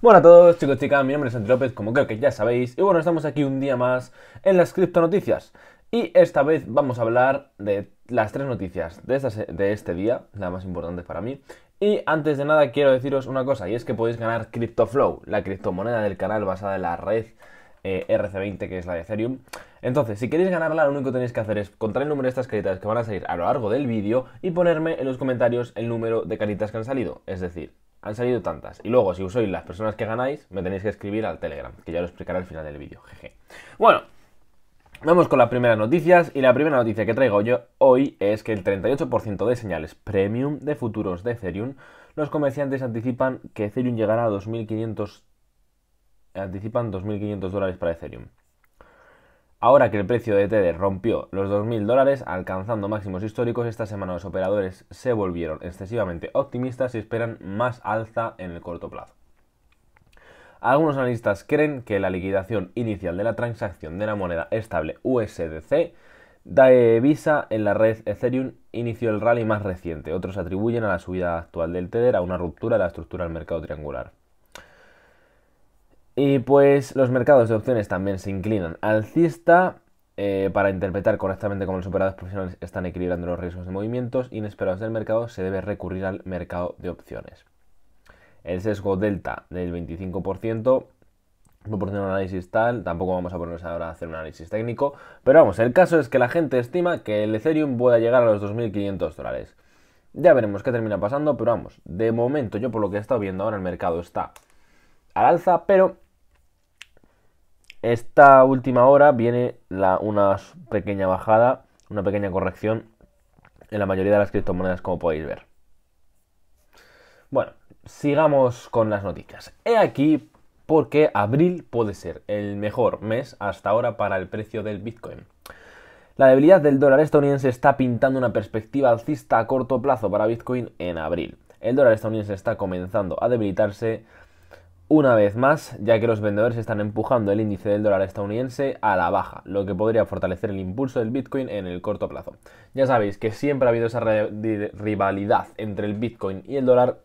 Bueno a todos chicos chicas, mi nombre es André López, como creo que ya sabéis, y bueno, estamos aquí un día más en las criptonoticias. Y esta vez vamos a hablar de las tres noticias de, de este día, la más importantes para mí. Y antes de nada quiero deciros una cosa, y es que podéis ganar CryptoFlow, la criptomoneda del canal basada en la red eh, RC20, que es la de Ethereum. Entonces, si queréis ganarla, lo único que tenéis que hacer es contar el número de estas caritas que van a salir a lo largo del vídeo y ponerme en los comentarios el número de caritas que han salido. Es decir, han salido tantas. Y luego, si sois las personas que ganáis, me tenéis que escribir al Telegram, que ya lo explicaré al final del vídeo. Jeje. Bueno, Vamos con las primeras noticias y la primera noticia que traigo yo hoy es que el 38% de señales premium de futuros de Ethereum, los comerciantes anticipan que Ethereum llegará a 2.500 anticipan 2.500 dólares para Ethereum. Ahora que el precio de Tether rompió los 2.000 dólares, alcanzando máximos históricos, esta semana los operadores se volvieron excesivamente optimistas y esperan más alza en el corto plazo. Algunos analistas creen que la liquidación inicial de la transacción de la moneda estable USDC de Visa en la red Ethereum inició el rally más reciente. Otros atribuyen a la subida actual del Tether a una ruptura de la estructura del mercado triangular. Y pues los mercados de opciones también se inclinan alcista eh, para interpretar correctamente cómo los operadores profesionales están equilibrando los riesgos de movimientos inesperados del mercado, se debe recurrir al mercado de opciones. El sesgo delta del 25% no proporciona un análisis tal, tampoco vamos a ponernos ahora a hacer un análisis técnico, pero vamos, el caso es que la gente estima que el Ethereum pueda llegar a los 2.500 dólares. Ya veremos qué termina pasando, pero vamos, de momento yo por lo que he estado viendo ahora el mercado está al alza, pero esta última hora viene una pequeña bajada, una pequeña corrección en la mayoría de las criptomonedas, como podéis ver. Bueno, sigamos con las noticias. He aquí porque abril puede ser el mejor mes hasta ahora para el precio del Bitcoin. La debilidad del dólar estadounidense está pintando una perspectiva alcista a corto plazo para Bitcoin en abril. El dólar estadounidense está comenzando a debilitarse una vez más, ya que los vendedores están empujando el índice del dólar estadounidense a la baja, lo que podría fortalecer el impulso del Bitcoin en el corto plazo. Ya sabéis que siempre ha habido esa rivalidad entre el Bitcoin y el dólar,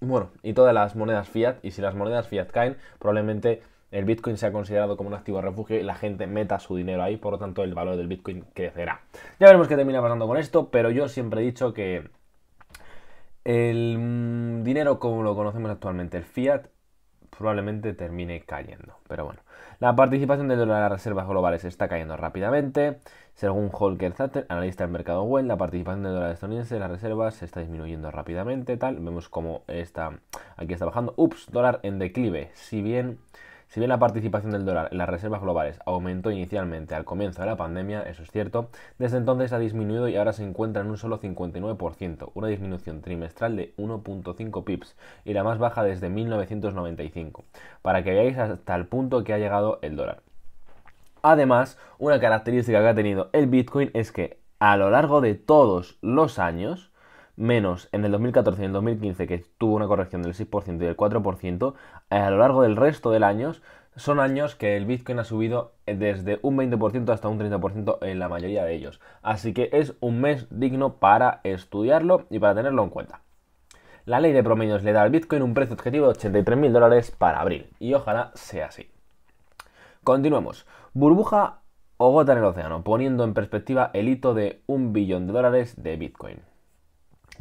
bueno, y todas las monedas fiat, y si las monedas fiat caen, probablemente el Bitcoin sea considerado como un activo refugio y la gente meta su dinero ahí, por lo tanto el valor del Bitcoin crecerá. Ya veremos qué termina pasando con esto, pero yo siempre he dicho que... El mm, dinero como lo conocemos actualmente, el fiat, probablemente termine cayendo. Pero bueno, la participación dólar en las reservas globales está cayendo rápidamente. Según Holker Zatter, analista del mercado web, la participación del dólar estadounidense en las reservas se está disminuyendo rápidamente. Tal, vemos como está, aquí está bajando. Ups, dólar en declive. Si bien si bien la participación del dólar en las reservas globales aumentó inicialmente al comienzo de la pandemia, eso es cierto, desde entonces ha disminuido y ahora se encuentra en un solo 59%, una disminución trimestral de 1.5 pips y la más baja desde 1995, para que veáis hasta el punto que ha llegado el dólar. Además, una característica que ha tenido el Bitcoin es que a lo largo de todos los años, menos en el 2014 y en el 2015, que tuvo una corrección del 6% y del 4%, eh, a lo largo del resto del año, son años que el Bitcoin ha subido eh, desde un 20% hasta un 30% en la mayoría de ellos. Así que es un mes digno para estudiarlo y para tenerlo en cuenta. La ley de promedios le da al Bitcoin un precio objetivo de 83.000 dólares para abril, y ojalá sea así. Continuemos. Burbuja o gota en el océano, poniendo en perspectiva el hito de un billón de dólares de Bitcoin.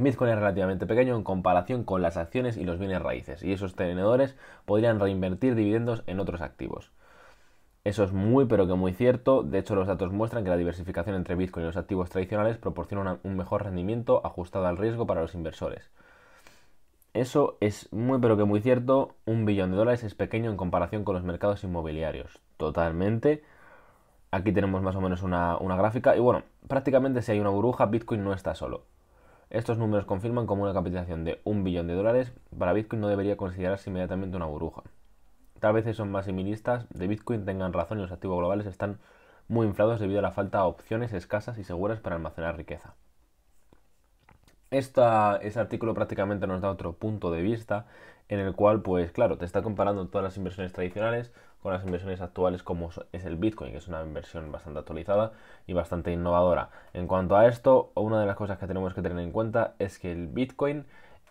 Bitcoin es relativamente pequeño en comparación con las acciones y los bienes raíces, y esos tenedores podrían reinvertir dividendos en otros activos. Eso es muy pero que muy cierto, de hecho los datos muestran que la diversificación entre Bitcoin y los activos tradicionales proporciona un mejor rendimiento ajustado al riesgo para los inversores. Eso es muy pero que muy cierto, un billón de dólares es pequeño en comparación con los mercados inmobiliarios, totalmente. Aquí tenemos más o menos una gráfica y bueno, prácticamente si hay una burbuja, Bitcoin no está solo. Estos números confirman como una capitalización de un billón de dólares para Bitcoin no debería considerarse inmediatamente una burbuja. Tal vez más maximilistas de Bitcoin tengan razón y los activos globales están muy inflados debido a la falta de opciones escasas y seguras para almacenar riqueza. Esta, este artículo prácticamente nos da otro punto de vista en el cual, pues claro, te está comparando todas las inversiones tradicionales con las inversiones actuales como es el Bitcoin, que es una inversión bastante actualizada y bastante innovadora. En cuanto a esto, una de las cosas que tenemos que tener en cuenta es que el Bitcoin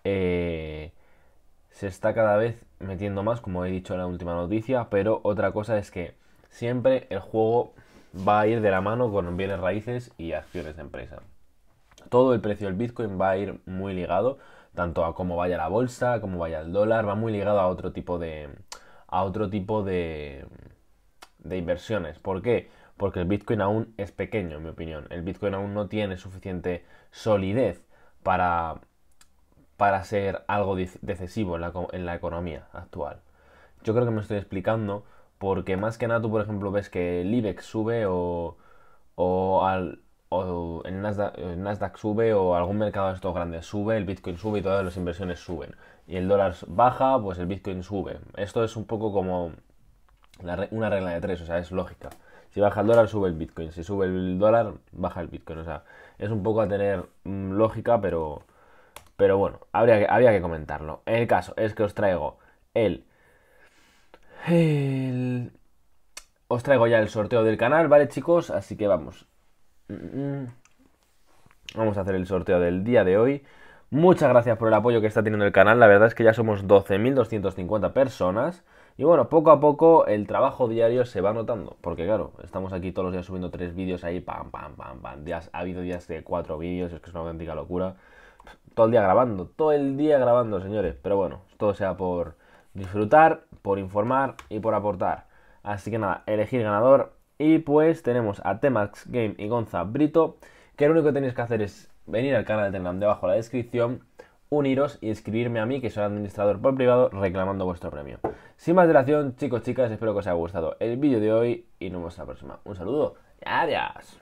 eh, se está cada vez metiendo más, como he dicho en la última noticia, pero otra cosa es que siempre el juego va a ir de la mano con bienes raíces y acciones de empresa. Todo el precio del Bitcoin va a ir muy ligado, tanto a cómo vaya la bolsa, cómo vaya el dólar, va muy ligado a otro tipo de, a otro tipo de, inversiones. ¿Por qué? Porque el Bitcoin aún es pequeño, en mi opinión. El Bitcoin aún no tiene suficiente solidez para, para ser algo decisivo en la, en la economía actual. Yo creo que me estoy explicando porque más que nada tú, por ejemplo, ves que el IBEX sube o, o al, o el eh, Nasdaq, sube o algún mercado de estos grandes sube, el Bitcoin sube y todas las inversiones suben. Y el dólar baja, pues el Bitcoin sube. Esto es un poco como una regla de tres, o sea, es lógica. Si baja el dólar, sube el Bitcoin. Si sube el dólar, baja el Bitcoin. O sea, es un poco a tener mm, lógica, pero, pero bueno, habría que, había que comentarlo. El caso es que os traigo el... el os traigo ya el sorteo del canal, ¿vale chicos? Así que vamos, Mm, mm. Vamos a hacer el sorteo del día de hoy. Muchas gracias por el apoyo que está teniendo el canal. La verdad es que ya somos 12.250 personas. Y bueno, poco a poco el trabajo diario se va notando. Porque claro, estamos aquí todos los días subiendo tres vídeos ahí, pam, pam, pam, pam. ha habido días de cuatro vídeos, es que es una auténtica locura. Todo el día grabando, todo el día grabando, señores. Pero bueno, todo sea por disfrutar, por informar y por aportar. Así que nada, elegir ganador y pues tenemos a Temax Game y Gonza Brito, que lo único que tenéis que hacer es venir al canal de Telegram debajo de la descripción, uniros y escribirme a mí, que soy administrador por privado, reclamando vuestro premio. Sin más dilación, chicos, chicas, espero que os haya gustado el vídeo de hoy y nos vemos la próxima. Un saludo y adiós.